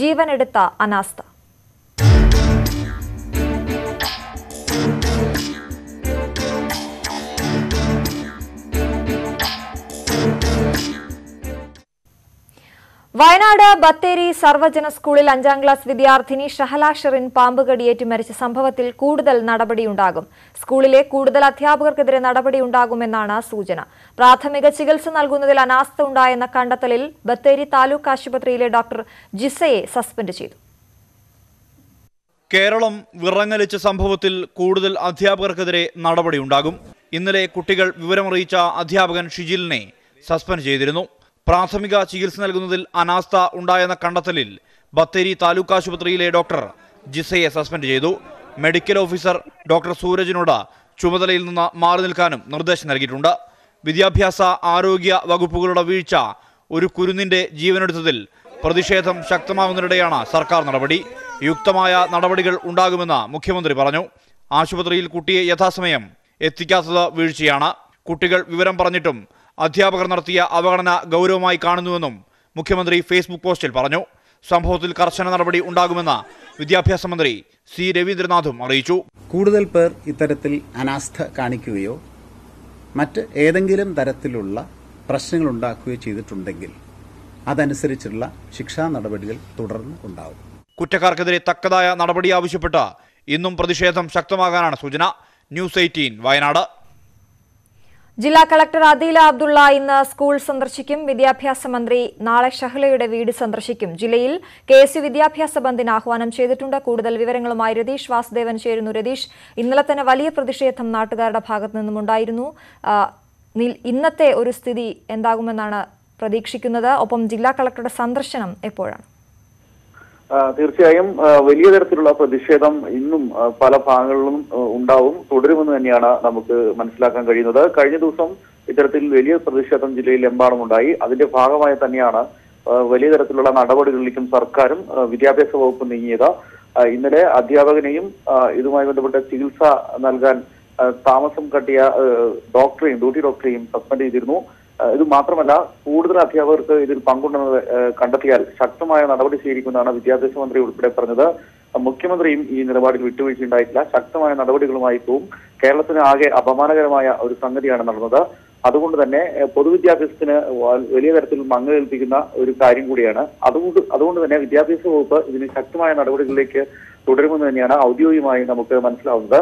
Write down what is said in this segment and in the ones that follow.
ജീവനെടുത്ത അനാസ്ഥ വയനാട് ബത്തേരി സർവജന സ്കൂളിൽ അഞ്ചാം ക്ലാസ് വിദ്യാർത്ഥിനി ഷഹലാഷറിൻ ഷെറിൻ പാമ്പ് കടിയേറ്റ് മരിച്ച സംഭവത്തിൽ കൂടുതൽ നടപടിയുണ്ടാകും സ്കൂളിലെ കൂടുതൽ അധ്യാപകർക്കെതിരെ നടപടിയുണ്ടാകുമെന്നാണ് സൂചന പ്രാഥമിക ചികിത്സ നൽകുന്നതിൽ അനാസ്ഥ ഉണ്ടായെന്ന കണ്ടെത്തലിൽ ബത്തേരി താലൂക്ക് ആശുപത്രിയിലെ ഡോക്ടർ ജിസയെ സസ്പെൻഡ് ചെയ്തു കേരളം വിറങ്ങലിച്ച സംഭവത്തിൽ കൂടുതൽ അധ്യാപകർക്കെതിരെ നടപടിയുണ്ടാകും ഇന്നലെ കുട്ടികൾ വിവരമറിയിച്ച അധ്യാപകൻ ഷിജിലിനെ സസ്പെൻഡ് ചെയ്തിരുന്നു പ്രാഥമിക ചികിത്സ നൽകുന്നതിൽ അനാസ്ഥ ഉണ്ടായെന്ന കണ്ടെത്തലിൽ ബത്തേരി താലൂക്ക് ആശുപത്രിയിലെ ഡോക്ടർ ജിസയെ സസ്പെൻഡ് ചെയ്തു മെഡിക്കൽ ഓഫീസർ ഡോക്ടർ സൂരജിനോട് ചുമതലയിൽ നിന്ന് മാറി നിൽക്കാനും നിർദ്ദേശം നൽകിയിട്ടുണ്ട് വിദ്യാഭ്യാസ ആരോഗ്യ വകുപ്പുകളുടെ വീഴ്ച ഒരു കുരുന്നിന്റെ ജീവനെടുത്തതിൽ പ്രതിഷേധം ശക്തമാകുന്നതിനിടെയാണ് സർക്കാർ നടപടി യുക്തമായ നടപടികൾ ഉണ്ടാകുമെന്ന് മുഖ്യമന്ത്രി പറഞ്ഞു ആശുപത്രിയിൽ കുട്ടിയെ യഥാസമയം എത്തിക്കാത്തത് വീഴ്ചയാണ് കുട്ടികൾ വിവരം പറഞ്ഞിട്ടും അധ്യാപകർ നടത്തിയ അവഗണന ഗൗരവമായി കാണുന്നുവെന്നും മുഖ്യമന്ത്രി ഫേസ്ബുക്ക് പോസ്റ്റിൽ പറഞ്ഞു സംഭവത്തിൽ കർശന നടപടി ഉണ്ടാകുമെന്ന് വിദ്യാഭ്യാസ മന്ത്രി സി രവീന്ദ്രനാഥും അറിയിച്ചു കൂടുതൽ പേർ ഇത്തരത്തിൽ അനാസ്ഥ കാണിക്കുകയോ മറ്റ് ഏതെങ്കിലും തരത്തിലുള്ള പ്രശ്നങ്ങൾ ഉണ്ടാക്കുകയോ ചെയ്തിട്ടുണ്ടെങ്കിൽ അതനുസരിച്ചുള്ള ശിക്ഷാ നടപടികൾ തുടർന്ന് ഉണ്ടാകും കുറ്റക്കാർക്കെതിരെ തക്കതായ നടപടി ആവശ്യപ്പെട്ട് ഇന്നും പ്രതിഷേധം ശക്തമാകാനാണ് സൂചന ന്യൂസ് എയ്റ്റീൻ വയനാട് ജില്ലാ കളക്ടർ അദീല അബ്ദുള്ള ഇന്ന് സ്കൂൾ സന്ദർശിക്കും വിദ്യാഭ്യാസ മന്ത്രി നാളെ ഷഹ്ലയുടെ വീട് സന്ദർശിക്കും ജില്ലയിൽ കെ എസ് യു വിദ്യാഭ്യാസ ബന്ദിന് ആഹ്വാനം ചെയ്തിട്ടുണ്ട് കൂടുതൽ വിവരങ്ങളുമായി രതീഷ് വാസുദേവൻ ചേരുന്നു രതീഷ് ഇന്നലെ തന്നെ വലിയ പ്രതിഷേധം നാട്ടുകാരുടെ ഭാഗത്തു നിന്നുമുണ്ടായിരുന്നു ഇന്നത്തെ ഒരു സ്ഥിതി എന്താകുമെന്നാണ് പ്രതീക്ഷിക്കുന്നത് ഒപ്പം ജില്ലാ കളക്ടറുടെ സന്ദർശനം എപ്പോഴാണ് തീർച്ചയായും വലിയ തരത്തിലുള്ള പ്രതിഷേധം ഇന്നും പല ഭാഗങ്ങളിലും ഉണ്ടാവും തുടരുമെന്ന് തന്നെയാണ് നമുക്ക് മനസ്സിലാക്കാൻ കഴിയുന്നത് കഴിഞ്ഞ ദിവസം ഇത്തരത്തിൽ വലിയ പ്രതിഷേധം ജില്ലയിലെമ്പാടും ഉണ്ടായി അതിന്റെ ഭാഗമായി തന്നെയാണ് വലിയ തരത്തിലുള്ള നടപടികളിലേക്കും സർക്കാരും വിദ്യാഭ്യാസ വകുപ്പ് നീങ്ങിയത് ഇന്നലെ അധ്യാപകനെയും ഇതുമായി ബന്ധപ്പെട്ട ചികിത്സ നൽകാൻ താമസം കട്ടിയ ഡോക്ടറെയും ഡ്യൂട്ടി ഡോക്ടറെയും സസ്പെൻഡ് ചെയ്തിരുന്നു ഇത് മാത്രമല്ല കൂടുതൽ അധ്യാപകർക്ക് ഇതിൽ പങ്കുണ്ടെന്ന് കണ്ടെത്തിയാൽ ശക്തമായ നടപടി സ്വീകരിക്കുമെന്നാണ് വിദ്യാഭ്യാസ മന്ത്രി ഉൾപ്പെടെ പറഞ്ഞത് മുഖ്യമന്ത്രിയും ഈ നിലപാടിൽ വിട്ടുവീഴ്ചയുണ്ടായിട്ടില്ല ശക്തമായ നടപടികളുമായി പോവും കേരളത്തിന് ആകെ അപമാനകരമായ ഒരു സംഗതിയാണ് നടന്നത് അതുകൊണ്ട് തന്നെ പൊതുവിദ്യാഭ്യാസത്തിന് വലിയ തരത്തിൽ മങ്ങലേൽപ്പിക്കുന്ന ഒരു കാര്യം കൂടിയാണ് അതുകൊണ്ട് അതുകൊണ്ട് തന്നെ വിദ്യാഭ്യാസ വകുപ്പ് ഇതിന് ശക്തമായ നടപടികളിലേക്ക് തുടരുമെന്ന് തന്നെയാണ് ഔദ്യോഗികമായി നമുക്ക് മനസ്സിലാവുന്നത്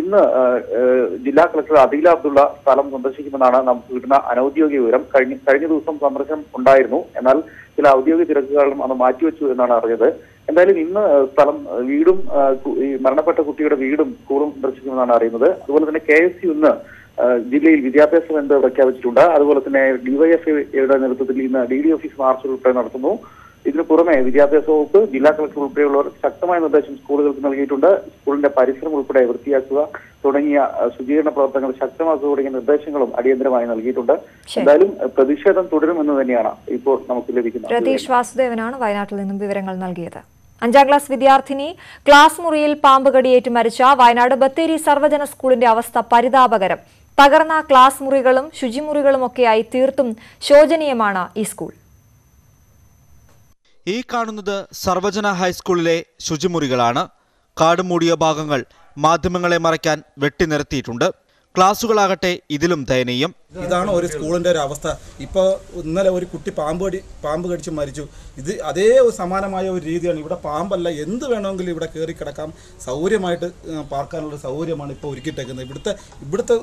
ഇന്ന് ജില്ലാ കളക്ടർ അദീല അബ്ദുള്ള സ്ഥലം സന്ദർശിക്കുമെന്നാണ് നമുക്ക് കിട്ടുന്ന അനൌദ്യോഗിക വിവരം കഴിഞ്ഞ കഴിഞ്ഞ ദിവസം സന്ദർശനം ഉണ്ടായിരുന്നു എന്നാൽ ചില ഔദ്യോഗിക തിരക്ക് അത് മാറ്റിവെച്ചു എന്നാണ് അറിഞ്ഞത് എന്തായാലും ഇന്ന് സ്ഥലം വീടും ഈ മരണപ്പെട്ട കുട്ടിയുടെ വീടും സ്കൂളും സന്ദർശിക്കുമെന്നാണ് അറിയുന്നത് അതുപോലെ തന്നെ കെ എസ് യു ഇന്ന് ജില്ലയിൽ വിദ്യാഭ്യാസ ബന്ധം പ്രഖ്യാപിച്ചിട്ടുണ്ട് അതുപോലെ തന്നെ ഡിവൈഎഫ്ഐയുടെ നേതൃത്വത്തിൽ ഇന്ന് ഡി ഡി ഓഫീസ് മാർച്ച് നടത്തുന്നു ഇതിനു പുറമെ വിദ്യാഭ്യാസ വകുപ്പ് ജില്ലാ കളക്ടർ ഉൾപ്പെടെയുള്ളവർ ശക്തമായ നിർദ്ദേശം സ്കൂളുകൾക്ക് നൽകിയിട്ടുണ്ട് സ്കൂളിന്റെ പരിസരം ഉൾപ്പെടെ വൃത്തിയാക്കുക തുടങ്ങിയ ശുചീകരണ പ്രവർത്തനങ്ങൾ ശക്തമാക്കുക തുടങ്ങിയ നിർദ്ദേശങ്ങളും അടിയന്തരമായി നൽകിയിട്ടുണ്ട് എന്തായാലും പ്രതിഷേധം തുടരുമെന്ന് തന്നെയാണ് ഇപ്പോൾ നമുക്ക് ലഭിക്കുന്നത് പ്രതീഷ് വാസുദേവനാണ് വയനാട്ടിൽ നിന്നും വിവരങ്ങൾ നൽകിയത് അഞ്ചാം ക്ലാസ് വിദ്യാർത്ഥിനി ക്ലാസ് മുറിയിൽ പാമ്പ് കടിയേറ്റ് മരിച്ച വയനാട് ബത്തേരി സർവജന സ്കൂളിന്റെ അവസ്ഥ പരിതാപകരം തകർന്ന ക്ലാസ് മുറികളും ശുചിമുറികളുമൊക്കെയായി തീർത്തും ശോചനീയമാണ് ഈ സ്കൂൾ ഈ കാണുന്നത് സർവജന ഹൈസ്കൂളിലെ ശുചിമുറികളാണ് കാടുമൂടിയ ഭാഗങ്ങൾ മാധ്യമങ്ങളെ മറയ്ക്കാൻ വെട്ടിനിരത്തിയിട്ടുണ്ട് ക്ലാസുകളാകട്ടെ ഇതിലും ദയനീയം ഇതാണ് ഒരു സ്കൂളിന്റെ ഒരു അവസ്ഥ ഇപ്പൊ ഇന്നലെ ഒരു കുട്ടി പാമ്പ് കടി പാമ്പ് കടിച്ച് മരിച്ചു ഇത് അതേ ഒരു സമാനമായ ഒരു രീതിയാണ് ഇവിടെ പാമ്പല്ല എന്ത് വേണമെങ്കിലും ഇവിടെ കയറി കിടക്കാം സൗകര്യമായിട്ട് പാർക്കാനുള്ള സൗകര്യമാണ് ഇപ്പോൾ ഒരുക്കിയിട്ടേക്കുന്നത് ഇവിടുത്തെ ഇവിടുത്തെ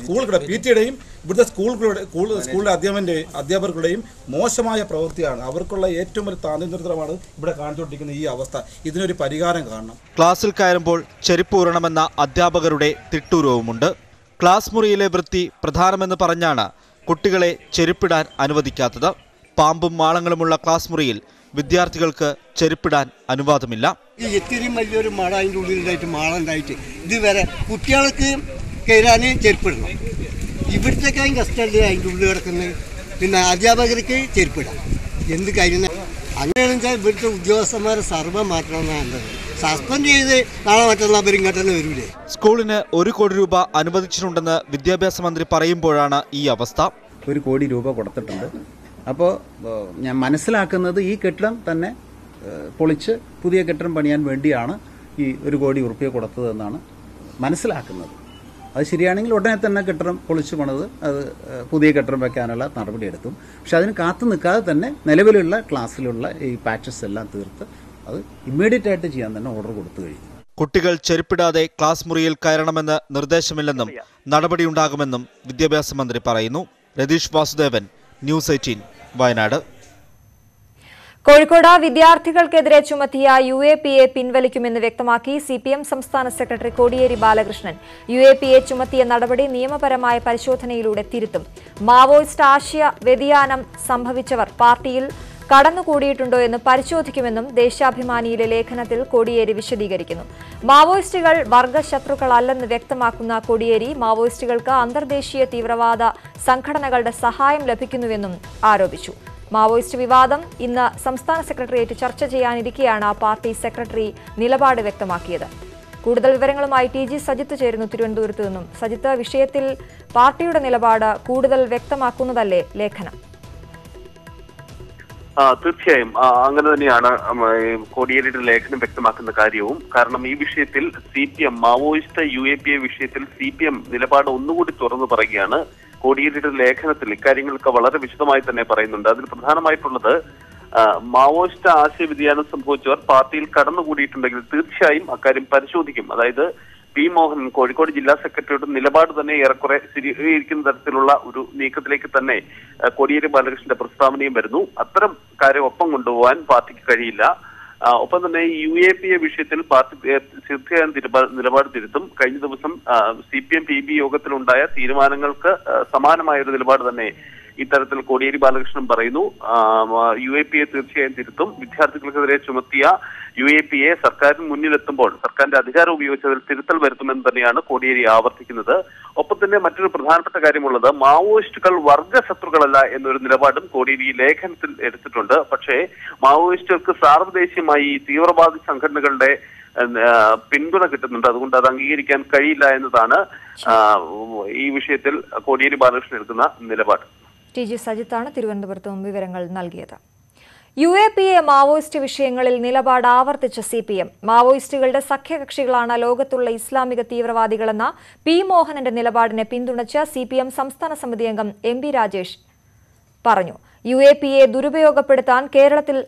സ്കൂളുകളുടെ പി ടിയുടെയും ഇവിടുത്തെ സ്കൂളുകളുടെ സ്കൂളിലെ അധ്യാപന്റെ അധ്യാപകരുടെയും മോശമായ പ്രവൃത്തിയാണ് അവർക്കുള്ള ഏറ്റവും വലിയ താന്തന്ത്രമാണ് ഇവിടെ കാണിച്ചുകൊണ്ടിരിക്കുന്ന ഈ അവസ്ഥ ഇതിനൊരു പരിഹാരം കാണണം ക്ലാസ്സിൽ കയറുമ്പോൾ ചെരുപ്പ് ഊരണമെന്ന അധ്യാപകരുടെ തിട്ടൂരവുമുണ്ട് ക്ലാസ് മുറിയിലെ വൃത്തി പ്രധാനമെന്ന് പറഞ്ഞാണ് കുട്ടികളെ ചെരുപ്പിടാൻ അനുവദിക്കാത്തത് പാമ്പും മാളങ്ങളുമുള്ള ക്ലാസ് മുറിയിൽ വിദ്യാർത്ഥികൾക്ക് ചെരുപ്പിടാൻ അനുവാദമില്ല ഈ ഇത്തിരി വലിയൊരു മഴ അതിൻ്റെ ഉള്ളിലുണ്ടായിട്ട് മാള ഉണ്ടായിട്ട് ഇതുവരെ കുട്ടികൾക്ക് കയറാൻ ചെരുപ്പിടണം ഇവിടുത്തേക്കായും കസ്റ്റഡിയിൽ അതിൻ്റെ ഉള്ളിൽ കിടക്കുന്നത് പിന്നെ അധ്യാപകർക്ക് ചെരുപ്പിടാം എന്ത് കാര്യം അങ്ങനെയാണെന്ന് വെച്ചാൽ ഇവിടുത്തെ ഉദ്യോഗസ്ഥന്മാരെ സർവ്വം മാറ്റണമെന്നാണ് നല്ലത് സസ്പെൻഡ് ചെയ്ത് നാളെ മറ്റുള്ള അവരും വരൂലേ സ്കൂളിന് ഒരു കോടി രൂപ അനുവദിച്ചിട്ടുണ്ടെന്ന് വിദ്യാഭ്യാസ മന്ത്രി പറയുമ്പോഴാണ് ഈ അവസ്ഥ ഒരു കോടി രൂപ കൊടുത്തിട്ടുണ്ട് അപ്പോൾ ഞാൻ മനസ്സിലാക്കുന്നത് ഈ കെട്ടിടം തന്നെ പൊളിച്ച് പുതിയ കെട്ടിടം പണിയാൻ വേണ്ടിയാണ് ഈ ഒരു കോടി ഉറുപ്പ്യ കൊടുത്തതെന്നാണ് മനസ്സിലാക്കുന്നത് അത് ശരിയാണെങ്കിൽ ഉടനെ തന്നെ കെട്ടിടം പൊളിച്ച് പണിത് അത് പുതിയ കെട്ടിടം വയ്ക്കാനുള്ള നടപടിയെടുക്കും പക്ഷെ അതിന് കാത്തു നിൽക്കാതെ തന്നെ നിലവിലുള്ള ക്ലാസ്സിലുള്ള ഈ പാച്ചസ് എല്ലാം തീർത്ത് അത് ഇമ്മീഡിയറ്റ് ആയിട്ട് ചെയ്യാൻ തന്നെ ഓർഡർ കൊടുത്തു കഴിഞ്ഞു കുട്ടികൾ ചെരുപ്പിടാതെ ക്ലാസ് മുറിയിൽ കയറണമെന്ന് നിർദ്ദേശമില്ലെന്നും നടപടിയുണ്ടാകുമെന്നും വിദ്യാഭ്യാസ മന്ത്രി പറയുന്നു രതീഷ് വാസുദേവൻ ന്യൂസ് എയ്റ്റീൻ വയനാട് കോഴിക്കോട് വിദ്യാർത്ഥികൾക്കെതിരെ ചുമത്തിയ യു എ പി എ പിൻവലിക്കുമെന്ന് വ്യക്തമാക്കി സി പി എം സംസ്ഥാന secretary Kodiyeri Balakrishnan U A P A ചുമത്തിയ നടപടി നിയമപരമായ പരിശോധനയിലൂടെ തിരുത്തും മാവോയിസ്റ്റ് ആശയ വ്യതിയാനം സംഭവിച്ചവർ പാർട്ടിയിൽ കടന്നുകൂടിയിട്ടുണ്ടോ എന്ന് പരിശോധിക്കുമെന്നും ദേശാഭിമാനിയിലെ ലേഖനത്തിൽ കോടിയേരി വിശദീകരിക്കുന്നു മാവോയിസ്റ്റുകൾ വർഗശത്രുക്കളല്ലെന്ന് വ്യക്തമാക്കുന്ന കോടിയേരി മാവോയിസ്റ്റുകൾക്ക് അന്തർദേശീയ തീവ്രവാദ സംഘടനകളുടെ സഹായം ലഭിക്കുന്നുവെന്നും ആരോപിച്ചു മാവോയിസ്റ്റ് വിവാദം ഇന്ന് സംസ്ഥാന സെക്രട്ടേറിയറ്റ് ചർച്ച ചെയ്യാനിരിക്കെയാണ് പാർട്ടി സെക്രട്ടറി നിലപാട് വ്യക്തമാക്കിയത് കൂടുതൽ വിവരങ്ങളുമായി ടി ജി സജിത്ത് ചേരുന്നു തിരുവനന്തപുരത്ത് നിന്നും സജിത്ത് വിഷയത്തിൽ പാർട്ടിയുടെ നിലപാട് കൂടുതൽ വ്യക്തമാക്കുന്നതല്ലേ ലേഖനം തീർച്ചയായും അങ്ങനെ തന്നെയാണ് കോടിയേരിയുടെ ലേഖനം വ്യക്തമാക്കുന്ന കാര്യവും കാരണം ഈ വിഷയത്തിൽ C P M Maoist U A P A വിഷയത്തിൽ സി പി എം നിലപാട് ഒന്നുകൂടി തുറന്നു പറയുകയാണ് കോടിയേരിയുടെ ലേഖനത്തിൽ ഇക്കാര്യങ്ങളൊക്കെ വളരെ വിശദമായി തന്നെ പറയുന്നുണ്ട് അതിൽ പ്രധാനമായിട്ടുള്ളത് മാവോയിസ്റ്റ് ആശയവിധ്യാനം സംഭവിച്ചവർ പാർട്ടിയിൽ കടന്നുകൂടിയിട്ടുണ്ടെങ്കിൽ തീർച്ചയായും അക്കാര്യം പരിശോധിക്കും അതായത് പി മോഹൻ കോഴിക്കോട് ജില്ലാ സെക്രട്ടറിയുടെ നിലപാട് തന്നെ ഏറെക്കുറെ സ്ഥിരീകരിക്കുന്ന തരത്തിലുള്ള ഒരു നീക്കത്തിലേക്ക് തന്നെ കോടിയേരി ബാലകൃഷ്ണന്റെ പ്രസ്താവനയും വരുന്നു അത്തരം കാര്യം ഒപ്പം കൊണ്ടുപോകാൻ പാർട്ടിക്ക് കഴിയില്ല ഒപ്പം തന്നെ യു എ പി എ വിഷയത്തിൽ പാർട്ടി തീർച്ചയായും നിലപാട് തിരുത്തും കഴിഞ്ഞ ദിവസം C P M P B യോഗത്തിലുണ്ടായ തീരുമാനങ്ങൾക്ക് സമാനമായ ഒരു നിലപാട് തന്നെ ഇത്തരത്തിൽ കോടിയേരി ബാലകൃഷ്ണൻ പറയുന്നു യു എ പി എ തീർച്ചയായും തിരുത്തും വിദ്യാർത്ഥികൾക്കെതിരെ ചുമത്തിയ യു എ പി എ സർക്കാരിന് മുന്നിലെത്തുമ്പോൾ സർക്കാരിന്റെ അധികാരം ഉപയോഗിച്ചതിൽ തിരുത്തൽ വരുത്തുമെന്ന് തന്നെയാണ് കോടിയേരി ആവർത്തിക്കുന്നത് ഒപ്പം തന്നെ മറ്റൊരു പ്രധാനപ്പെട്ട കാര്യമുള്ളത് മാവോയിസ്റ്റുകൾ വർഗ ശത്രുക്കളല്ല എന്നൊരു നിലപാടും കോടിയേരി ലേഖനത്തിൽ എടുത്തിട്ടുണ്ട് പക്ഷേ മാവോയിസ്റ്റുകൾക്ക് സാർവദേശീയമായി തീവ്രവാദി സംഘടനകളുടെ പിന്തുണ കിട്ടുന്നുണ്ട് അതുകൊണ്ട് അത് അംഗീകരിക്കാൻ കഴിയില്ല എന്നതാണ് ഈ വിഷയത്തിൽ കോടിയേരി ബാലകൃഷ്ണൻ എടുക്കുന്ന നിലപാട് ടി ജി സജിത്താണ് തിരുവനന്തപുരത്ത് വിവരങ്ങൾ നൽകിയത് U A P A Maoist വിഷയങ്ങളിൽ നിലപാട് ആവർത്തിച്ച സി പി എം മാവോയിസ്റ്റുകളുടെ സഖ്യകക്ഷികളാണ് ലോകത്തുള്ള ഇസ്ലാമിക തീവ്രവാദികളെന്ന പി മോഹനന്റെ നിലപാടിനെ പിന്തുണച്ച സി പി എം സംസ്ഥാന സമിതി അംഗം എം ബി രാജേഷ് പറഞ്ഞു യു എ പി എ ദുരുപയോഗപ്പെടുത്താൻ കേരളത്തിൽ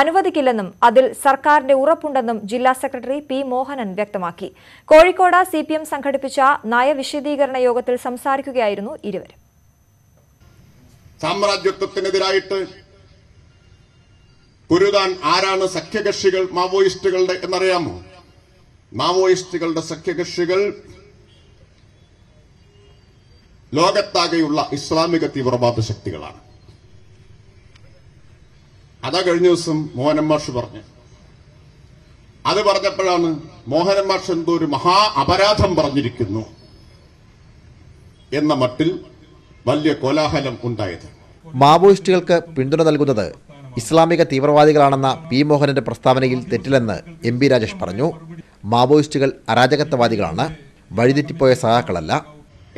അനുവദിക്കില്ലെന്നും അതിൽ സർക്കാരിന്റെ ഉറപ്പുണ്ടെന്നും ജില്ലാ സെക്രട്ടറി പി മോഹനൻ വ്യക്തമാക്കി കോഴിക്കോട് സി സംഘടിപ്പിച്ച നയവിശദീകരണ യോഗത്തിൽ സംസാരിക്കുകയായിരുന്നു ഇരുവരും സാമ്രാജ്യത്വത്തിനെതിരായിട്ട് പൊരുതാൻ ആരാണ് സഖ്യകക്ഷികൾ മാവോയിസ്റ്റുകളുടെ എന്നറിയാമോ മാവോയിസ്റ്റുകളുടെ സഖ്യകക്ഷികൾ ലോകത്താകെയുള്ള ഇസ്ലാമിക തീവ്രവാദ ശക്തികളാണ് അതാ കഴിഞ്ഞ ദിവസം മോഹനൻ മാഷ് പറഞ്ഞു അത് പറഞ്ഞപ്പോഴാണ് മോഹനൻ മാഷ് എന്തോ ഒരു മഹാ അപരാധം പറഞ്ഞിരിക്കുന്നു എന്ന മട്ടിൽ വലിയ കോലാഹലം ഉണ്ടായത് മാവോയിസ്റ്റുകൾക്ക് പിന്തുണ നൽകുന്നത് ഇസ്ലാമിക തീവ്രവാദികളാണെന്ന പി മോഹനന്റെ പ്രസ്താവനയിൽ തെറ്റില്ലെന്ന് എം ബി രാജേഷ് പറഞ്ഞു മാവോയിസ്റ്റുകൾ അരാജകത്വവാദികളാണ് വഴിതെറ്റിപ്പോയ സഹാക്കളല്ല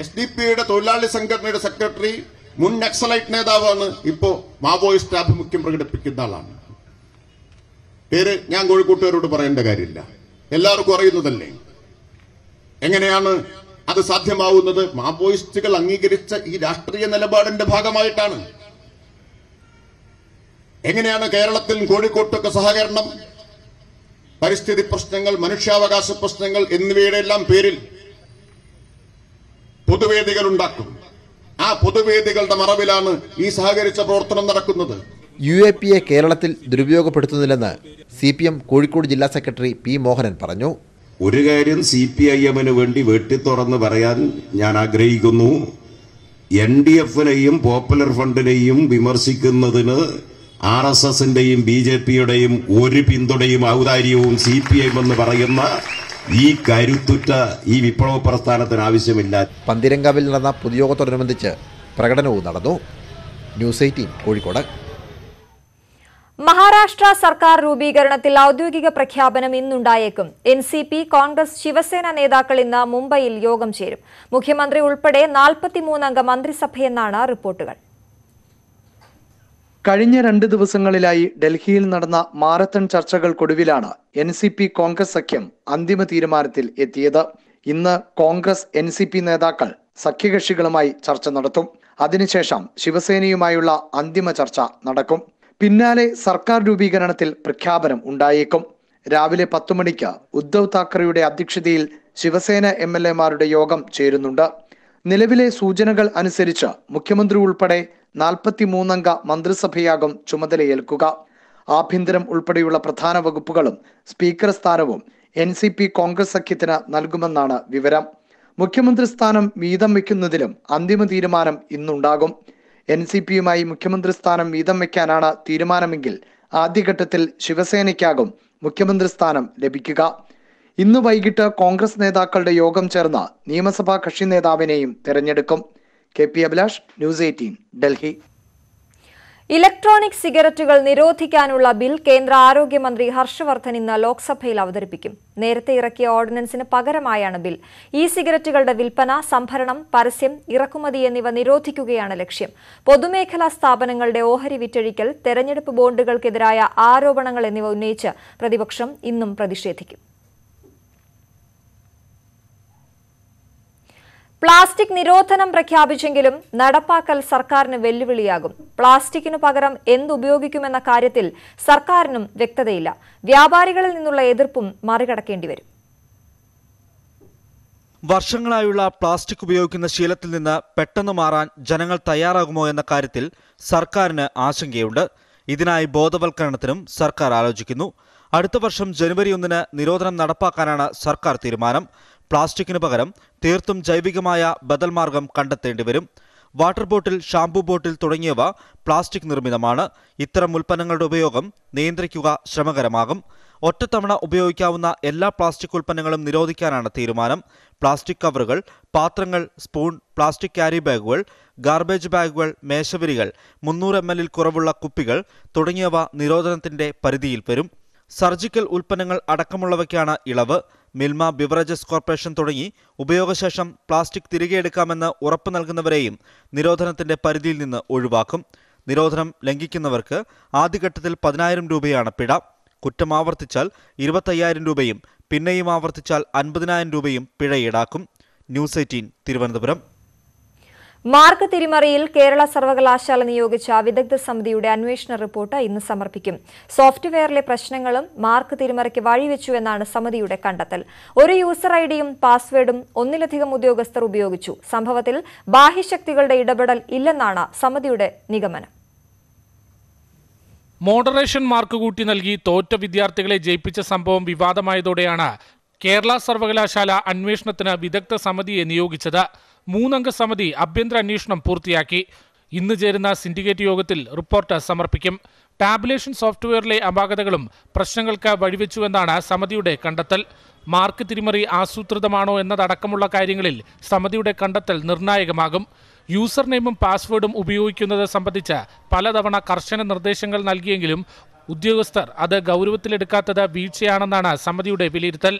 എസ് ഡി പിയുടെ തൊഴിലാളി സംഘടനയുടെ സെക്രട്ടറി മുൻ നക്സലൈറ്റ് നേതാവാണ് ഇപ്പോൾ മാവോയിസ്റ്റ് ആഭിമുഖ്യം പ്രകടിപ്പിക്കുന്ന ആളാണ് പേര് ഞാൻ കോഴിക്കോട്ടുകാരോട് പറയേണ്ട കാര്യമില്ല എല്ലാവർക്കും അറിയുന്നതല്ലേ എങ്ങനെയാണ് അത് സാധ്യമാവുന്നത് മാവോയിസ്റ്റുകൾ അംഗീകരിച്ച ഈ രാഷ്ട്രീയ നിലപാടിന്റെ ഭാഗമായിട്ടാണ് എങ്ങനെയാണ് കേരളത്തിൽ കോഴിക്കോട്ടൊക്കെ സഹകരണം പരിസ്ഥിതി പ്രശ്നങ്ങൾ മനുഷ്യാവകാശ പ്രശ്നങ്ങൾ എന്നിവയുടെ എല്ലാം പേരിൽ പൊതുവേദികൾ ഉണ്ടാക്കും ആ പൊതുവേദികളുടെ മറവിലാണ് ഈ സഹകരിച്ച പ്രവർത്തനം നടക്കുന്നത് യു എ എ കേരളത്തിൽ ദുരുപയോഗപ്പെടുത്തുന്നില്ലെന്ന് സി പി എം കോഴിക്കോട് ജില്ലാ സെക്രട്ടറി പി മോഹനൻ പറഞ്ഞു ഒരു കാര്യം സി പി ഐ എമ്മിന് വേണ്ടി തുറന്ന് പറയാൻ ഞാൻ ആഗ്രഹിക്കുന്നു എൻ ഡി എഫിനെയും പോപ്പുലർ ഫണ്ടിനെയും വിമർശിക്കുന്നതിന് ആർ എസ് എസിന്റെയും ബി ജെ പിയുടെയും ഒരു പിന്തുണയും ഔദാര്യവും സി പി ഐ എന്ന് പറയുന്ന ഈ കരുത്തുറ്റ ഈ വിപ്ലവ പ്രസ്ഥാനത്തിന് ആവശ്യമില്ല പന്തിരങ്കാവിൽ നടന്ന പൊതുയോഗത്തോടനുബന്ധിച്ച് പ്രകടനവും നടന്നു ന്യൂസ് എയ്റ്റീൻ കോഴിക്കോട് മഹാരാഷ്ട്ര സർക്കാർ രൂപീകരണത്തിൽ ഔദ്യോഗിക പ്രഖ്യാപനം ഇന്നുണ്ടായേക്കും N C P Congress Shiv Sena നേതാക്കൾ ഇന്ന് മുംബൈയിൽ യോഗം ചേരും മുഖ്യമന്ത്രി ഉൾപ്പെടെ നാൽപ്പത്തിമൂന്നംഗ മന്ത്രിസഭയെന്നാണ് റിപ്പോർട്ടുകൾ കഴിഞ്ഞ രണ്ട് ദിവസങ്ങളിലായി ഡൽഹിയിൽ നടന്ന മാരത്തൺ ചർച്ചകൾക്കൊടുവിലാണ് എൻ സി പി കോൺഗ്രസ് സഖ്യം അന്തിമ തീരുമാനത്തിൽ എത്തിയത് ഇന്ന് കോൺഗ്രസ് എൻ സി പി നേതാക്കൾ സഖ്യകക്ഷികളുമായി ചർച്ച നടത്തും അതിനുശേഷം ശിവസേനയുമായുള്ള അന്തിമ ചർച്ച നടക്കും പിന്നാലെ സർക്കാർ രൂപീകരണത്തിൽ പ്രഖ്യാപനം ഉണ്ടായേക്കും രാവിലെ പത്തു മണിക്ക് ഉദ്ധവ് താക്കറെയുടെ അധ്യക്ഷതയിൽ ശിവസേന എം എൽ എമാരുടെ യോഗം ചേരുന്നുണ്ട് നിലവിലെ സൂചനകൾ അനുസരിച്ച് മുഖ്യമന്ത്രി ഉൾപ്പെടെ മൂന്നംഗ മന്ത്രിസഭയാകും ചുമതലയേൽക്കുക ആഭ്യന്തരം ഉൾപ്പെടെയുള്ള പ്രധാന വകുപ്പുകളും സ്പീക്കർ സ്ഥാനവും എൻ സി പി കോൺഗ്രസ് സഖ്യത്തിന് നൽകുമെന്നാണ് വിവരം മുഖ്യമന്ത്രി സ്ഥാനം വീതം വയ്ക്കുന്നതിലും അന്തിമ തീരുമാനം ഇന്നുണ്ടാകും എൻ സി പിയുമായി മുഖ്യമന്ത്രി സ്ഥാനം വീതം വയ്ക്കാനാണ് തീരുമാനമെങ്കിൽ ആദ്യഘട്ടത്തിൽ ശിവസേനയ്ക്കാകും മുഖ്യമന്ത്രി സ്ഥാനം ലഭിക്കുക ഇന്ന് വൈകിട്ട് കോൺഗ്രസ് നേതാക്കളുടെ യോഗം ചേർന്ന് നിയമസഭാ കക്ഷി നേതാവിനെയും തെരഞ്ഞെടുക്കും K P Abhilash News eighteen Delhi electronic സിഗരറ്റുകൾ നിരോധിക്കാനുള്ള ബിൽ കേന്ദ്ര ആരോഗ്യമന്ത്രി ഹർഷവർദ്ധൻ ഇന്ന് ലോക്സഭയിൽ അവതരിപ്പിക്കും നേരത്തെ ഇറക്കിയ ഓർഡിനൻസിന് പകരമായാണ് ബിൽ ഇ സിഗരറ്റുകളുടെ വിൽപ്പന സംഭരണം പരസ്യം ഇറക്കുമതി എന്നിവ നിരോധിക്കുകയാണ് ലക്ഷ്യം പൊതുമേഖലാ സ്ഥാപനങ്ങളുടെ ഓഹരി വിറ്റഴിക്കൽ തെരഞ്ഞെടുപ്പ് ബോണ്ടുകൾക്കെതിരായ ആരോപണങ്ങൾ എന്നിവ ഉന്നയിച്ച് പ്രതിപക്ഷം ഇന്നും പ്രതിഷേധിക്കും പ്ലാസ്റ്റിക് നിരോധനം പ്രഖ്യാപിച്ചെങ്കിലും നടപ്പാക്കൽ സർക്കാരിന് വെല്ലുവിളിയാകും പ്ലാസ്റ്റിക്കിനു പകരം എന്തുപയോഗിക്കുമെന്ന കാര്യത്തിൽ സർക്കാരിനും വ്യക്തതയില്ല വ്യാപാരികളിൽ നിന്നുള്ള എതിർപ്പും മറികടക്കേണ്ടി വരും വർഷങ്ങളായുള്ള പ്ലാസ്റ്റിക് ഉപയോഗിക്കുന്ന ശീലത്തിൽ നിന്ന് പെട്ടെന്ന് മാറാൻ ജനങ്ങൾ തയ്യാറാകുമോ എന്ന കാര്യത്തിൽ സർക്കാരിന് ആശങ്കയുണ്ട് ഇതിനായി ബോധവൽക്കരണത്തിനും സർക്കാർ ആലോചിക്കുന്നു അടുത്ത വർഷം ജനുവരി ഒന്നിന് നിരോധനം നടപ്പാക്കാനാണ് സർക്കാർ തീരുമാനം പ്ലാസ്റ്റിക്കിന് പകരം തീർത്തും ജൈവികമായ ബദൽ മാർഗം കണ്ടെത്തേണ്ടി വരും വാട്ടർ ബോട്ടിൽ ഷാംപൂ ബോട്ടിൽ തുടങ്ങിയവ പ്ലാസ്റ്റിക് നിർമ്മിതമാണ് ഇത്തരം ഉൽപ്പന്നങ്ങളുടെ ഉപയോഗം നിയന്ത്രിക്കുക ശ്രമകരമാകും ഒറ്റത്തവണ ഉപയോഗിക്കാവുന്ന എല്ലാ പ്ലാസ്റ്റിക് ഉൽപ്പന്നങ്ങളും നിരോധിക്കാനാണ് തീരുമാനം പ്ലാസ്റ്റിക് കവറുകൾ പാത്രങ്ങൾ സ്പൂൺ പ്ലാസ്റ്റിക് ക്യാരി ബാഗുകൾ ഗാർബേജ് ബാഗുകൾ മേശവരികൾ മുന്നൂറ് എം എൽ കുറവുള്ള കുപ്പികൾ തുടങ്ങിയവ നിരോധനത്തിന്റെ പരിധിയിൽ വരും സർജിക്കൽ ഉൽപ്പന്നങ്ങൾ അടക്കമുള്ളവയ്ക്കാണ് ഇളവ് മിൽമ ബിവറേജസ് കോർപ്പറേഷൻ തുടങ്ങി ഉപയോഗശേഷം പ്ലാസ്റ്റിക് തിരികെ എടുക്കാമെന്ന് ഉറപ്പ് നൽകുന്നവരെയും നിരോധനത്തിന്റെ പരിധിയിൽ നിന്ന് ഒഴിവാക്കും നിരോധനം ലംഘിക്കുന്നവർക്ക് ആദ്യഘട്ടത്തിൽ പതിനായിരം രൂപയാണ് പിഴ കുറ്റം ആവർത്തിച്ചാൽ ഇരുപത്തയ്യായിരം രൂപയും പിന്നെയും ആവർത്തിച്ചാൽ അൻപതിനായിരം രൂപയും പിഴ ഈടാക്കും ന്യൂസ് എയ്റ്റീൻ തിരുവനന്തപുരം മാർക്ക് തിരിമറിയിൽ കേരള സർവകലാശാല നിയോഗിച്ച വിദഗ്ധ സമിതിയുടെ അന്വേഷണ റിപ്പോർട്ട് ഇന്ന് സമർപ്പിക്കും സോഫ്റ്റ്വെയറിലെ പ്രശ്നങ്ങളും മാർക്ക് തിരിമറിക്ക് എന്നാണ് സമിതിയുടെ കണ്ടെത്തൽ ഒരു യൂസർ ഐഡിയും പാസ്വേഡും ഒന്നിലധികം ഉദ്യോഗസ്ഥർ ഉപയോഗിച്ചു സംഭവത്തിൽ ബാഹ്യശക്തികളുടെ ഇടപെടൽ ഇല്ലെന്നാണ് സമിതിയുടെ നിഗമനം മോഡറേഷൻ മാർക്ക് കൂട്ടി നൽകി തോറ്റ വിദ്യാർത്ഥികളെ ജയിപ്പിച്ച സംഭവം വിവാദമായതോടെയാണ് കേരള സർവകലാശാല അന്വേഷണത്തിന് വിദഗ്ധ സമിതിയെ നിയോഗിച്ചത് മൂന്നംഗ സമിതി ആഭ്യന്തര അന്വേഷണം പൂർത്തിയാക്കി ഇന്ന് ചേരുന്ന സിൻഡിക്കേറ്റ് യോഗത്തിൽ റിപ്പോർട്ട് സമർപ്പിക്കും ടാബ്ലേഷൻ സോഫ്റ്റ്വെയറിലെ അപാകതകളും പ്രശ്നങ്ങൾക്ക് വഴിവെച്ചുവെന്നാണ് സമിതിയുടെ കണ്ടെത്തൽ മാർക്ക് തിരിമറി ആസൂത്രിതമാണോ എന്നതടക്കമുള്ള കാര്യങ്ങളിൽ സമിതിയുടെ കണ്ടെത്തൽ നിർണായകമാകും യൂസർ നെയിമും പാസ്വേഡും ഉപയോഗിക്കുന്നത് സംബന്ധിച്ച് പലതവണ കർശന നിർദ്ദേശങ്ങൾ നൽകിയെങ്കിലും ഉദ്യോഗസ്ഥർ അത് ഗൗരവത്തിലെടുക്കാത്തത് വീഴ്ചയാണെന്നാണ് സമിതിയുടെ വിലയിരുത്തൽ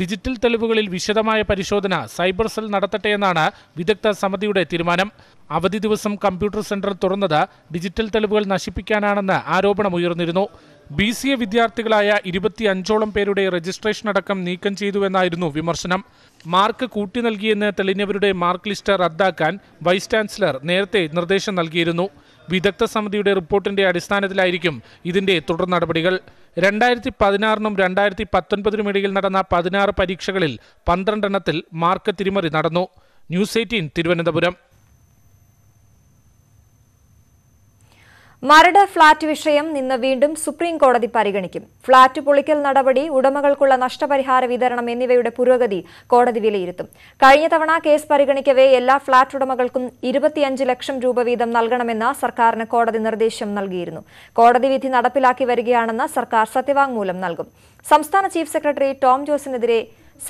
ഡിജിറ്റൽ തെളിവുകളിൽ വിശദമായ പരിശോധന സൈബർ സെൽ നടത്തട്ടെയെന്നാണ് വിദഗ്ധ സമിതിയുടെ തീരുമാനം അവധി ദിവസം കമ്പ്യൂട്ടർ സെന്റർ തുറന്നത് ഡിജിറ്റൽ തെളിവുകൾ നശിപ്പിക്കാനാണെന്ന് ആരോപണമുയർന്നിരുന്നു ബി സി എ വിദ്യാർത്ഥികളായ അഞ്ചോളം പേരുടെ രജിസ്ട്രേഷൻ അടക്കം നീക്കം ചെയ്തുവെന്നായിരുന്നു വിമർശനം മാർക്ക് കൂട്ടി നൽകിയെന്ന് തെളിഞ്ഞവരുടെ മാർക്ക് ലിസ്റ്റ് റദ്ദാക്കാൻ വൈസ് ചാൻസലർ നേരത്തെ നിർദ്ദേശം നൽകിയിരുന്നു വിദഗ്ധ സമിതിയുടെ റിപ്പോർട്ടിന്റെ അടിസ്ഥാനത്തിലായിരിക്കും ഇതിന്റെ തുടർ നടപടികൾ രണ്ടായിരത്തി പതിനാറിനും രണ്ടായിരത്തി പത്തൊൻപതിനും ഇടയിൽ നടന്ന പതിനാറ് പരീക്ഷകളിൽ പന്ത്രണ്ടെണ്ണത്തിൽ മാർക്ക് തിരിമറി നടന്നു news eighteen Thiruvananthapuram Maradu flat വിഷയം നിന്ന് വീണ്ടും സുപ്രീം കോടതി പരിഗണിക്കും ഫ്ളാറ്റ് പൊളിക്കൽ നടപടി ഉടമകൾക്കുള്ള നഷ്ടപരിഹാര വിതരണം എന്നിവയുടെ പുരോഗതി കോടതി വിലയിരുത്തും കഴിഞ്ഞ തവണ കേസ് പരിഗണിക്കവേ എല്ലാ ഫ്ളാറ്റ് ഉടമകൾക്കും ഇരുപത്തിയഞ്ച് ലക്ഷം രൂപ വീതം നൽകണമെന്ന സർക്കാരിന് കോടതി നിർദ്ദേശം നൽകിയിരുന്നു കോടതി വിധി നടപ്പിലാക്കി വരികയാണെന്ന് സർക്കാർ സത്യവാങ്മൂലം നൽകും സംസ്ഥാന ചീഫ് സെക്രട്ടറി ടോം ജോസിനെതിരെ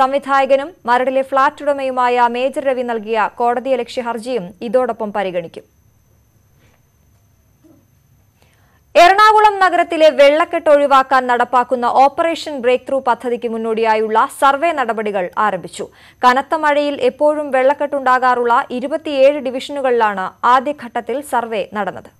സംവിധായകനും മരടിലെ ഫ്ളാറ്റ് ഉടമയുമായ മേജർ രവി നൽകിയ കോടതിയലക്ഷ്യ ഹർജിയും ഇതോടൊപ്പം പരിഗണിക്കും എറണാകുളം നഗരത്തിലെ വെള്ളക്കെട്ട് ഒഴിവാക്കാൻ നടപ്പാക്കുന്ന ഓപ്പറേഷൻ ബ്രേക്ക് ത്രൂ പദ്ധതിക്ക് മുന്നോടിയായുള്ള സർവേ നടപടികൾ ആരംഭിച്ചു കനത്ത മഴയിൽ എപ്പോഴും വെള്ളക്കെട്ടുണ്ടാകാറുള്ള ഇരുപത്തിയേഴ് ഡിവിഷനുകളിലാണ് ആദ്യഘട്ടത്തിൽ സർവേ നടന്നത്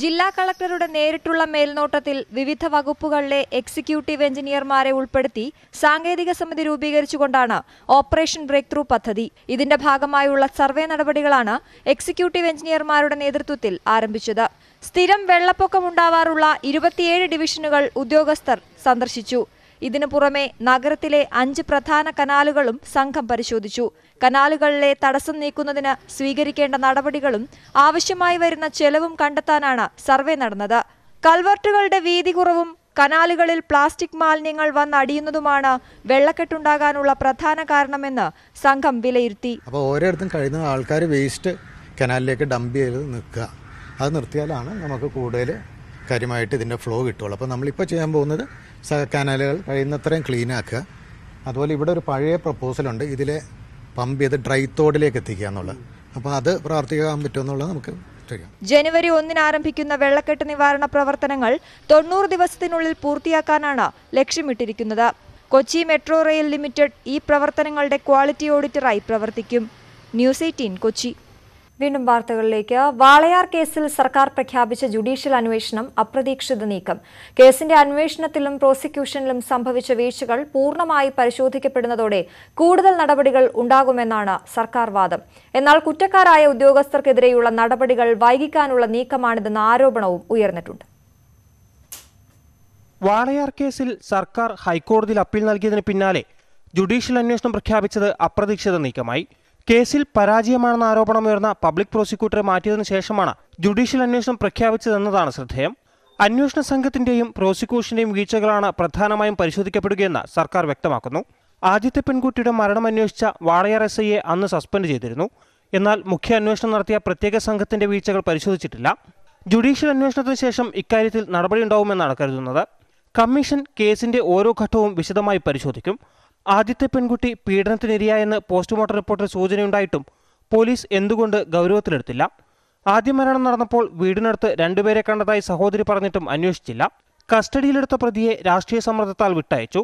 ജില്ലാ കളക്ടറുടെ നേരിട്ടുള്ള മേൽനോട്ടത്തിൽ വിവിധ വകുപ്പുകളിലെ എക്സിക്യൂട്ടീവ് എഞ്ചിനീയർമാരെ ഉൾപ്പെടുത്തി സാങ്കേതിക സമിതി രൂപീകരിച്ചുകൊണ്ടാണ് ഓപ്പറേഷൻ ബ്രേക്ക് ത്രൂ പദ്ധതി ഇതിന്റെ ഭാഗമായുള്ള സർവേ നടപടികളാണ് എക്സിക്യൂട്ടീവ് എഞ്ചിനീയർമാരുടെ നേതൃത്വത്തിൽ ആരംഭിച്ചത് സ്ഥിരം വെള്ളപ്പൊക്കമുണ്ടാവാറുള്ള ഇരുപത്തിയേഴ് ഡിവിഷനുകൾ ഉദ്യോഗസ്ഥർ സന്ദർശിച്ചു ഇതിനു പുറമെ നഗരത്തിലെ അഞ്ച് പ്രധാന കനാലുകളും സംഘം പരിശോധിച്ചു കനാലുകളിലെ തടസ്സം നീക്കുന്നതിന് സ്വീകരിക്കേണ്ട നടപടികളും ആവശ്യമായി വരുന്ന ചെലവും കണ്ടെത്താനാണ് സർവേ നടന്നത് കൽവർട്ടുകളുടെ വീതി കുറവും കനാലുകളിൽ പ്ലാസ്റ്റിക് മാലിന്യങ്ങൾ വന്നടിയുന്നതുമാണ് വെള്ളക്കെട്ടുണ്ടാകാനുള്ള പ്രധാന കാരണമെന്ന് സംഘം വിലയിരുത്തി അപ്പോൾ ഓരോരുത്തും കഴിയുന്ന ആൾക്കാർ വേസ്റ്റ് കനാലിലേക്ക് ഡംപ് ചെയ്ത് നിൽക്കുക അത് നിർത്തിയാലാണ് നമുക്ക് കൂടുതൽ കാര്യമായിട്ട് ഇതിൻ്റെ ഫ്ലോ കിട്ടുള്ളൂ അപ്പോൾ നമ്മളിപ്പോൾ ചെയ്യാൻ പോകുന്നത് കനാലുകൾ കഴിയുന്നത്രയും ക്ലീൻ ആക്കുക അതുപോലെ ഇവിടെ ഒരു പഴയ പ്രപ്പോസലുണ്ട് ഇതിലെ പമ്പ് ചെയ്ത് ഡ്രൈ തോഡിലേക്ക് എത്തിക്കുക എന്നുള്ളത് അപ്പോൾ അത് പ്രാവർത്തികമാകാൻ പറ്റുമെന്നുള്ളത് നമുക്ക് ജനുവരി ഒന്നിന് ആരംഭിക്കുന്ന വെള്ളക്കെട്ട് നിവാരണ പ്രവർത്തനങ്ങൾ തൊണ്ണൂറ് ദിവസത്തിനുള്ളിൽ പൂർത്തിയാക്കാനാണ് ലക്ഷ്യമിട്ടിരിക്കുന്നത് കൊച്ചി മെട്രോ റെയിൽ ലിമിറ്റഡ് ഈ പ്രവർത്തനങ്ങളുടെ ക്വാളിറ്റി ഓഡിറ്ററായി പ്രവർത്തിക്കും ന്യൂസ് എയ്റ്റീൻ കൊച്ചി വീണ്ടും വാർത്തകളിലേക്ക് വാളയാർ കേസിൽ സർക്കാർ പ്രഖ്യാപിച്ച ജുഡീഷ്യൽ അന്വേഷണം അപ്രതീക്ഷിത നീക്കം കേസിന്റെ അന്വേഷണത്തിലും പ്രോസിക്യൂഷനിലും സംഭവിച്ച വീഴ്ചകൾ പൂർണ്ണമായി പരിശോധിക്കപ്പെടുന്നതോടെ കൂടുതൽ നടപടികൾ ഉണ്ടാകുമെന്നാണ് സർക്കാർ വാദം എന്നാൽ കുറ്റക്കാരായ ഉദ്യോഗസ്ഥർക്കെതിരെയുള്ള നടപടികൾ വൈകിക്കാനുള്ള നീക്കമാണിതെന്ന ആരോപണവും ഉയർന്നിട്ടുണ്ട് വാളയാർ കേസിൽ സർക്കാർ ഹൈക്കോടതിയിൽ അപ്പീൽ നൽകിയതിന് പിന്നാലെ ജുഡീഷ്യൽ അന്വേഷണം പ്രഖ്യാപിച്ചത് അപ്രതീക്ഷിത നീക്കമായി കേസിൽ പരാജയമാണെന്ന ആരോപണം ഉയർന്ന പബ്ലിക് പ്രോസിക്യൂട്ടറെ മാറ്റിയതിനു ശേഷമാണ് ജുഡീഷ്യൽ അന്വേഷണം പ്രഖ്യാപിച്ചതെന്നതാണ് ശ്രദ്ധേയം അന്വേഷണ സംഘത്തിന്റെയും പ്രോസിക്യൂഷന്റെയും വീഴ്ചകളാണ് പ്രധാനമായും പരിശോധിക്കപ്പെടുകയെന്ന് സർക്കാർ വ്യക്തമാക്കുന്നു ആദ്യത്തെ പെൺകുട്ടിയുടെ മരണം അന്വേഷിച്ച വാളയാർ എസ് ഐയെ അന്ന് സസ്പെൻഡ് ചെയ്തിരുന്നു എന്നാൽ മുഖ്യ അന്വേഷണം നടത്തിയ പ്രത്യേക സംഘത്തിന്റെ വീഴ്ചകൾ പരിശോധിച്ചിട്ടില്ല ജുഡീഷ്യൽ അന്വേഷണത്തിന് ശേഷം ഇക്കാര്യത്തിൽ നടപടിയുണ്ടാവുമെന്നാണ് കരുതുന്നത് കമ്മീഷൻ കേസിന്റെ ഓരോ ഘട്ടവും വിശദമായി പരിശോധിക്കും ആദ്യത്തെ പെൺകുട്ടി പീഡനത്തിനിരയായെന്ന് പോസ്റ്റ്മോർട്ടം റിപ്പോർട്ടിൽ സൂചനയുണ്ടായിട്ടും പോലീസ് എന്തുകൊണ്ട് ഗൗരവത്തിലെടുത്തില്ല ആദ്യ മരണം നടന്നപ്പോൾ വീടിനടുത്ത് രണ്ടുപേരെ കണ്ടതായി സഹോദരി പറഞ്ഞിട്ടും അന്വേഷിച്ചില്ല കസ്റ്റഡിയിലെടുത്ത പ്രതിയെ രാഷ്ട്രീയ സമ്മർദ്ദത്താൽ വിട്ടയച്ചു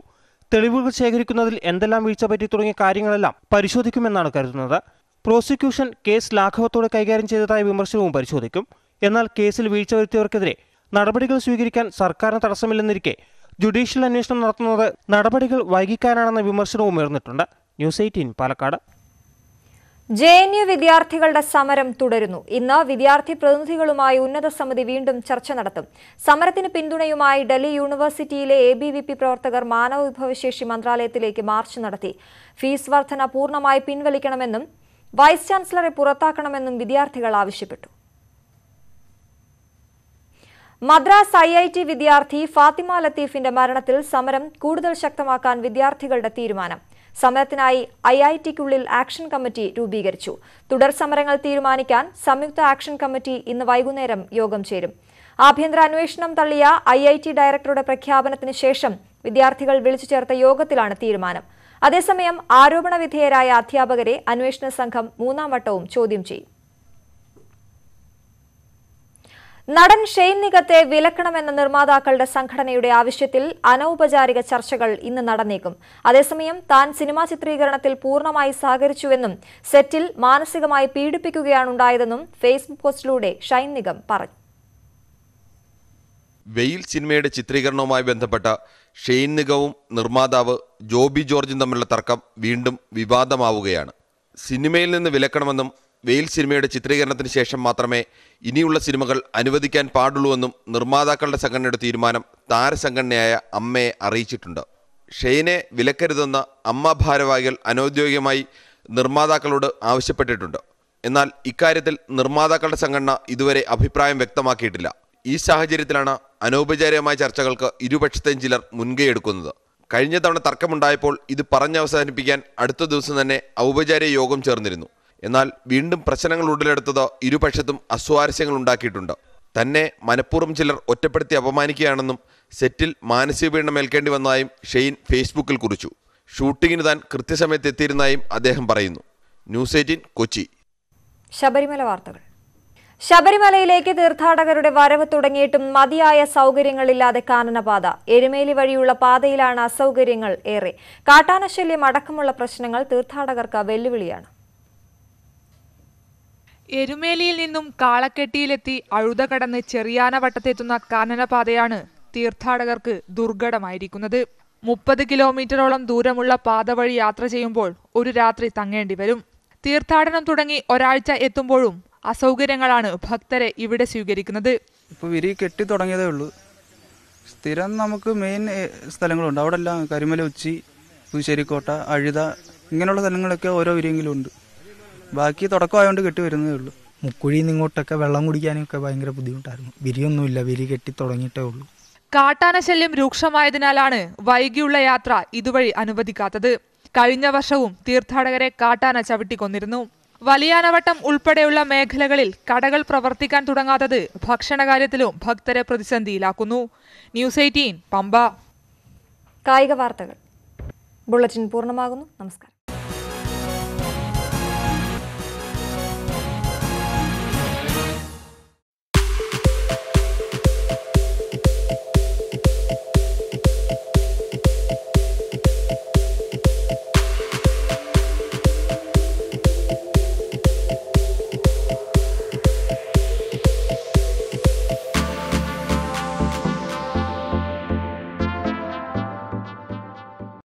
തെളിവുകൾ ശേഖരിക്കുന്നതിൽ എന്തെല്ലാം വീഴ്ച പറ്റി തുടങ്ങിയ കാര്യങ്ങളെല്ലാം പരിശോധിക്കുമെന്നാണ് കരുതുന്നത് പ്രോസിക്യൂഷൻ കേസ് ലാഘവത്തോടെ കൈകാര്യം ചെയ്തതായ വിമർശനവും പരിശോധിക്കും എന്നാൽ കേസിൽ വീഴ്ച വരുത്തിയവർക്കെതിരെ നടപടികൾ സ്വീകരിക്കാൻ സർക്കാരിന് തടസ്സമില്ലെന്നിരിക്കെ ജുഡീഷ്യൽ അന്വേഷണം നടത്തുന്നത് നടപടികൾ വൈകിക്കാനാണെന്ന വിമർശനവും ഉയർന്നിട്ടുണ്ട് news eighteen Palakkad J N U വിദ്യാർത്ഥികളുടെ സമരം തുടരുന്നു ഇന്ന് വിദ്യാർത്ഥി പ്രതിനിധികളുമായി ഉന്നത സമിതി വീണ്ടും ചർച്ച നടത്തും സമരത്തിന് പിന്തുണയുമായി ഡൽഹി യൂണിവേഴ്സിറ്റിയിലെ എ ബി വി പി പ്രവർത്തകർ മാനവവിഭവശേഷി മന്ത്രാലയത്തിലേക്ക് മാർച്ച് നടത്തി ഫീസ് വർധന പൂർണ്ണമായി പിൻവലിക്കണമെന്നും വൈസ് ചാൻസലറെ പുറത്താക്കണമെന്നും വിദ്യാർത്ഥികൾ ആവശ്യപ്പെട്ടു മദ്രാസ് ഐ ഐ ടി വിദ്യാർത്ഥി ഫാത്തിമ ലത്തീഫിന്റെ മരണത്തിൽ സമരം കൂടുതൽ ശക്തമാക്കാൻ വിദ്യാർത്ഥികളുടെ തീരുമാനം സമരത്തിനായി ഐ ഐ ടിക്കുള്ളിൽ ആക്ഷൻ കമ്മിറ്റി രൂപീകരിച്ചു തുടർ സമരങ്ങൾ തീരുമാനിക്കാൻ സംയുക്ത ആക്ഷൻ കമ്മിറ്റി ഇന്ന് വൈകുന്നേരം യോഗം ചേരും ആഭ്യന്തര അന്വേഷണം തള്ളിയ ഐ ഐ ടി ഡയറക്ടറുടെ പ്രഖ്യാപനത്തിന് ശേഷം വിദ്യാർത്ഥികൾ വിളിച്ചു ചേർത്ത യോഗത്തിലാണ് തീരുമാനം അതേസമയം ആരോപണ വിധേയരായ അധ്യാപകരെ അന്വേഷണ സംഘം മൂന്നാം വട്ടവും ചോദ്യം ചെയ്യും നടൻ ഷെയ്ൻ നികത്തെ വിലക്കണമെന്ന നിർമ്മാതാക്കളുടെ സംഘടനയുടെ ആവശ്യത്തിൽ അനൌപചാരിക ചർച്ചകൾ ഇന്ന് നടന്നേക്കും അതേസമയം താൻ സിനിമാ ചിത്രീകരണത്തിൽ പൂർണ്ണമായി സഹകരിച്ചുവെന്നും സെറ്റിൽ മാനസികമായി പീഡിപ്പിക്കുകയാണുണ്ടായതെന്നും ഫേസ്ബുക്ക് പോസ്റ്റിലൂടെ ഷൈൻ നിഗം പറഞ്ഞു വെയിൽ സിനിമയുടെ ചിത്രീകരണവുമായി ബന്ധപ്പെട്ട ഷെയ്ൻ നിഗവും നിർമ്മാതാവ് ജോബി ജോർജും തമ്മിലുള്ള തർക്കം വീണ്ടും വിവാദമാവുകയാണ് സിനിമയിൽ നിന്ന് വിലക്കണമെന്നും വെയിൽ സിനിമയുടെ ചിത്രീകരണത്തിന് ശേഷം മാത്രമേ ഇനിയുള്ള സിനിമകൾ അനുവദിക്കാൻ പാടുള്ളൂവെന്നും നിർമ്മാതാക്കളുടെ സംഘടനയുടെ തീരുമാനം താരസംഘടനയായ അമ്മയെ അറിയിച്ചിട്ടുണ്ട് ഷെയ്നെ വിലക്കരുതെന്ന് അമ്മ ഭാരവാഹികൾ അനൌദ്യോഗികമായി നിർമ്മാതാക്കളോട് ആവശ്യപ്പെട്ടിട്ടുണ്ട് എന്നാൽ ഇക്കാര്യത്തിൽ നിർമ്മാതാക്കളുടെ സംഘടന ഇതുവരെ അഭിപ്രായം വ്യക്തമാക്കിയിട്ടില്ല ഈ സാഹചര്യത്തിലാണ് അനൗപചാരികമായ ചർച്ചകൾക്ക് ഇരുപക്ഷത്തെയും ചിലർ മുൻകൈയെടുക്കുന്നത് കഴിഞ്ഞ തവണ തർക്കമുണ്ടായപ്പോൾ ഇത് പറഞ്ഞവസാനിപ്പിക്കാൻ അടുത്ത ദിവസം തന്നെ ഔപചാരിക യോഗം ചേർന്നിരുന്നു എന്നാൽ വീണ്ടും പ്രശ്നങ്ങൾ ഉടലെടുത്തത് ഇരുപക്ഷത്തും അസ്വാരസ്യങ്ങൾ ഉണ്ടാക്കിയിട്ടുണ്ട് തന്നെ മനഃപൂർവ്വം ചിലർ ഒറ്റപ്പെടുത്തി അപമാനിക്കുകയാണെന്നും സെറ്റിൽ മാനസിക പീഡനം ഏൽക്കേണ്ടി വന്നതായും ഷെയ്ൻ ഫേസ്ബുക്കിൽ കുറിച്ചു ഷൂട്ടിങ്ങിന് താൻ കൃത്യസമയത്ത് എത്തിയിരുന്നതായും അദ്ദേഹം പറയുന്നു ന്യൂസ് എയ്റ്റീൻ കൊച്ചി ശബരിമല വാർത്തകൾ ശബരിമലയിലേക്ക് തീർത്ഥാടകരുടെ വരവ് തുടങ്ങിയിട്ടും മതിയായ സൗകര്യങ്ങളില്ലാതെ കാനനപാത എരുമേലി വഴിയുള്ള പാതയിലാണ് അസൗകര്യങ്ങൾ ഏറെ കാട്ടാനശല്യം അടക്കമുള്ള പ്രശ്നങ്ങൾ തീർത്ഥാടകർക്ക് വെല്ലുവിളിയാണ് എരുമേലിയിൽ നിന്നും കാളക്കെട്ടിയിലെത്തി അഴുത കടന്ന് ചെറിയാന വട്ടത്തെത്തുന്ന കാനനപാതയാണ് തീർത്ഥാടകർക്ക് ദുർഘടമായിരിക്കുന്നത് മുപ്പത് കിലോമീറ്ററോളം ദൂരമുള്ള പാത വഴി യാത്ര ചെയ്യുമ്പോൾ ഒരു രാത്രി തങ്ങേണ്ടി വരും തീർത്ഥാടനം തുടങ്ങി ഒരാഴ്ച എത്തുമ്പോഴും അസൗകര്യങ്ങളാണ് ഭക്തരെ ഇവിടെ സ്വീകരിക്കുന്നത് ഇപ്പൊ വിരി കെട്ടി തുടങ്ങിയതേ ഉള്ളൂ സ്ഥിരം നമുക്ക് മെയിൻ സ്ഥലങ്ങളുണ്ട് അവിടെ എല്ലാം കരിമല ഉച്ചി പുതുശ്ശേരിക്കോട്ട അഴുത ഇങ്ങനെയുള്ള സ്ഥലങ്ങളൊക്കെ ഓരോ വിരിയെങ്കിലും ഉണ്ട് ബാക്കി തുടക്കമായോണ്ട് കെട്ടി വരുന്നേ ഉള്ളൂ മുക്കുഴിയിൽ ഇങ്ങോട്ടൊക്കെ വെള്ളം കുടിക്കാനൊക്കെ ഭയങ്കര ബുദ്ധിമുട്ടായിരുന്നു വിരിയൊന്നുമില്ല വിരി കെട്ടി തുടങ്ങിയിട്ടേ ഉള്ളൂ കാട്ടാന ശല്യം രൂക്ഷമായതിനാലാണ് വൈകിയുള്ള യാത്ര ഇതുവഴി അനുവദിക്കാത്തത് കഴിഞ്ഞ വർഷവും തീർത്ഥാടകരെ കാട്ടാന ചവിട്ടിക്കൊന്നിരുന്നു വലിയാനവട്ടം ഉൾപ്പെടെയുള്ള മേഖലകളിൽ കടകൾ പ്രവർത്തിക്കാൻ തുടങ്ങാത്തത് ഭക്ഷണകാര്യത്തിലും ഭക്തരെ പ്രതിസന്ധിയിലാക്കുന്നു ന്യൂസ് എയ്റ്റീൻ പമ്പ കായിക വാർത്തകൾ ബുള്ളറ്റിൻ പൂർണ്ണമാകുന്നു നമസ്കാരം